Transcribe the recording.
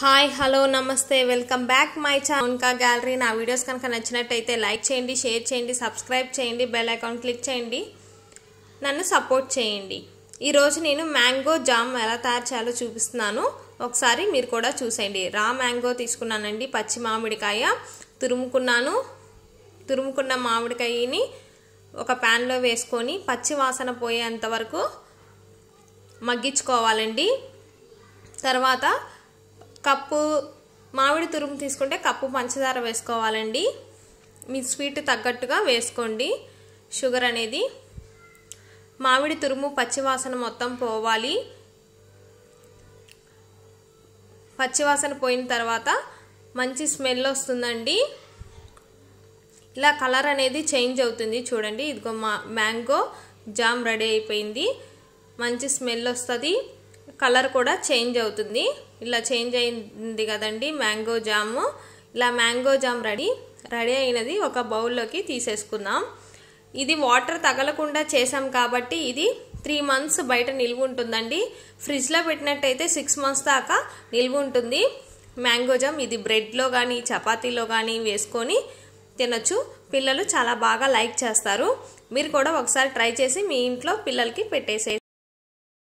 hi hello నమస్తే welcome back my చాన్కా gallery నా వీడియోస్ కనుక నచ్చినట్టయితే లైక్ చేయండి షేర్ చేయండి సబ్స్క్రైబ్ చేయండి బెల్ అకౌంట్ క్లిక్ చేయండి నన్ను సపోర్ట్ చేయండి ఈరోజు నేను మ్యాంగో జామ్ ఎలా తయారు చేయాలో చూపిస్తున్నాను ఒకసారి మీరు కూడా చూసేయండి రా మ్యాంగో తీసుకున్నానండి పచ్చి మామిడికాయ తురుముకున్నాను తురుముకున్న మామిడికాయని ఒక ప్యాన్లో వేసుకొని పచ్చి వాసన పోయేంత వరకు మగ్గించుకోవాలండి తర్వాత కప్పు మామిడి తురుము తీసుకుంటే కప్పు పంచదార వేసుకోవాలండి మీ స్వీట్ తగ్గట్టుగా వేసుకోండి షుగర్ అనేది మామిడి తురుము పచ్చివాసన మొత్తం పోవాలి పచ్చివాసన పోయిన తర్వాత మంచి స్మెల్ వస్తుందండి ఇలా కలర్ అనేది చేంజ్ అవుతుంది చూడండి ఇదిగో మా మ్యాంగో జామ్ రెడీ అయిపోయింది మంచి స్మెల్ వస్తుంది కలర్ కూడా చేంజ్ అవుతుంది ఇలా చేంజ్ అయింది కదండి మ్యాంగో జాము ఇలా మ్యాంగో జామ్ రెడీ రెడీ అయినది ఒక బౌల్లోకి తీసేసుకుందాం ఇది వాటర్ తగలకుండా చేసాం కాబట్టి ఇది త్రీ మంత్స్ బయట నిల్వ ఉంటుందండి ఫ్రిడ్జ్లో పెట్టినట్టయితే సిక్స్ మంత్స్ దాకా నిల్వ ఉంటుంది మ్యాంగో జామ్ ఇది బ్రెడ్లో కానీ చపాతీలో కానీ వేసుకొని తినొచ్చు పిల్లలు చాలా బాగా లైక్ చేస్తారు మీరు కూడా ఒకసారి ట్రై చేసి మీ ఇంట్లో పిల్లలకి పెట్టేసే